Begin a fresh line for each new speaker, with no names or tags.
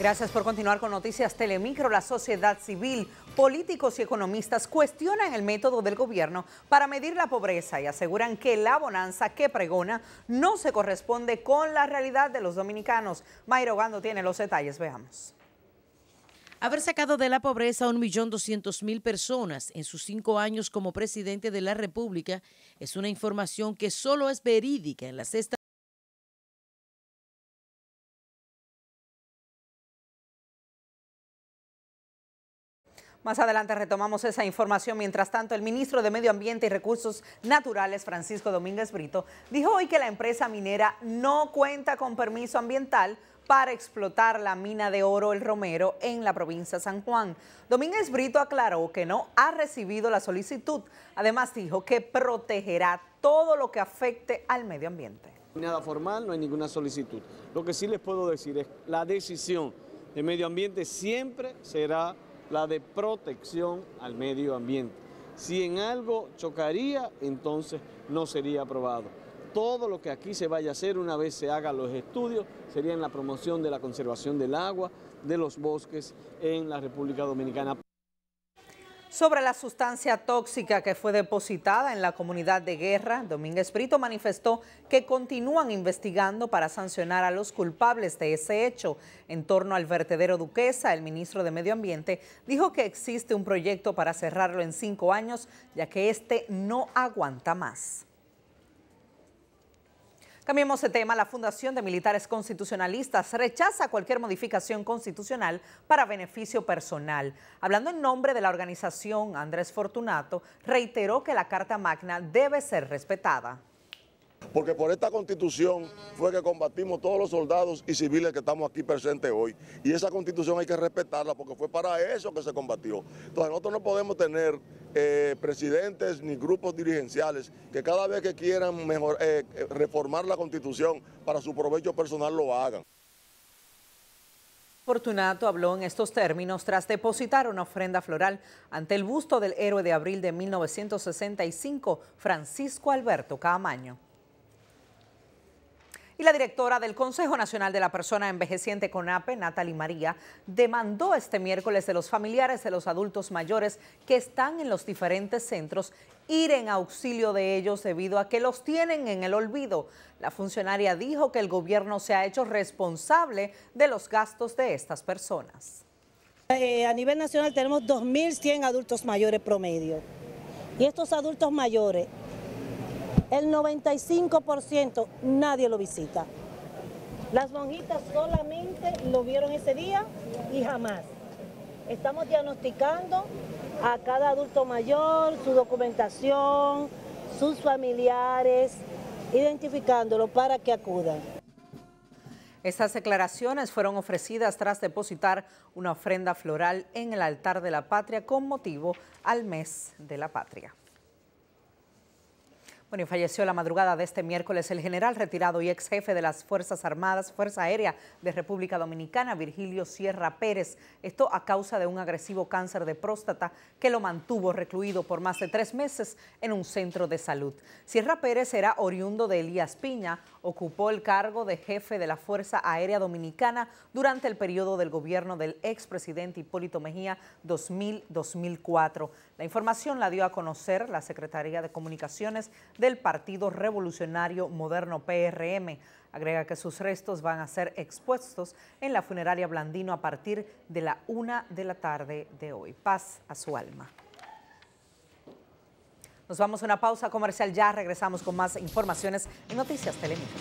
Gracias por continuar con Noticias Telemicro. La sociedad civil, políticos y economistas cuestionan el método del gobierno para medir la pobreza y aseguran que la bonanza que pregona no se corresponde con la realidad de los dominicanos. Mayro Gando tiene los detalles, veamos. Haber sacado de la pobreza a 1.200.000 personas en sus cinco años como presidente de la República es una información que solo es verídica en las Más adelante retomamos esa información. Mientras tanto, el ministro de Medio Ambiente y Recursos Naturales, Francisco Domínguez Brito, dijo hoy que la empresa minera no cuenta con permiso ambiental para explotar la mina de oro El Romero en la provincia de San Juan. Domínguez Brito aclaró que no ha recibido la solicitud. Además dijo que protegerá todo lo que afecte al medio ambiente.
Nada formal, no hay ninguna solicitud. Lo que sí les puedo decir es que la decisión de medio ambiente siempre será la de protección al medio ambiente. Si en algo chocaría, entonces no sería aprobado. Todo lo que aquí se vaya a hacer una vez se hagan los estudios sería en la promoción de la conservación del agua, de los bosques en la República Dominicana.
Sobre la sustancia tóxica que fue depositada en la comunidad de guerra, Domínguez Brito manifestó que continúan investigando para sancionar a los culpables de ese hecho. En torno al vertedero Duquesa, el ministro de Medio Ambiente dijo que existe un proyecto para cerrarlo en cinco años, ya que este no aguanta más. Cambiemos de tema. La Fundación de Militares Constitucionalistas rechaza cualquier modificación constitucional para beneficio personal. Hablando en nombre de la organización, Andrés Fortunato reiteró que la Carta Magna debe ser respetada
porque por esta constitución fue que combatimos todos los soldados y civiles que estamos aquí presentes hoy. Y esa constitución hay que respetarla porque fue para eso que se combatió. Entonces nosotros no podemos tener eh, presidentes ni grupos dirigenciales que cada vez que quieran eh, reformar la constitución para su provecho personal lo hagan.
Fortunato habló en estos términos tras depositar una ofrenda floral ante el busto del héroe de abril de 1965, Francisco Alberto Camaño y la directora del Consejo Nacional de la Persona Envejeciente APE, Natalie María, demandó este miércoles de los familiares de los adultos mayores que están en los diferentes centros ir en auxilio de ellos debido a que los tienen en el olvido. La funcionaria dijo que el gobierno se ha hecho responsable de los gastos de estas personas.
Eh, a nivel nacional tenemos 2.100 adultos mayores promedio. Y estos adultos mayores el 95% nadie lo visita. Las monjitas solamente lo vieron ese día y jamás. Estamos diagnosticando a cada adulto mayor, su documentación, sus familiares, identificándolo para que acudan.
Estas declaraciones fueron ofrecidas tras depositar una ofrenda floral en el altar de la patria con motivo al mes de la patria. Bueno, falleció la madrugada de este miércoles el general retirado y ex jefe de las Fuerzas Armadas, Fuerza Aérea de República Dominicana, Virgilio Sierra Pérez. Esto a causa de un agresivo cáncer de próstata que lo mantuvo recluido por más de tres meses en un centro de salud. Sierra Pérez era oriundo de Elías Piña, ocupó el cargo de jefe de la Fuerza Aérea Dominicana durante el periodo del gobierno del expresidente Hipólito Mejía 2000-2004. La información la dio a conocer la Secretaría de Comunicaciones del Partido Revolucionario Moderno PRM. Agrega que sus restos van a ser expuestos en la funeraria Blandino a partir de la una de la tarde de hoy. Paz a su alma. Nos vamos a una pausa comercial, ya regresamos con más informaciones y Noticias Telemicro.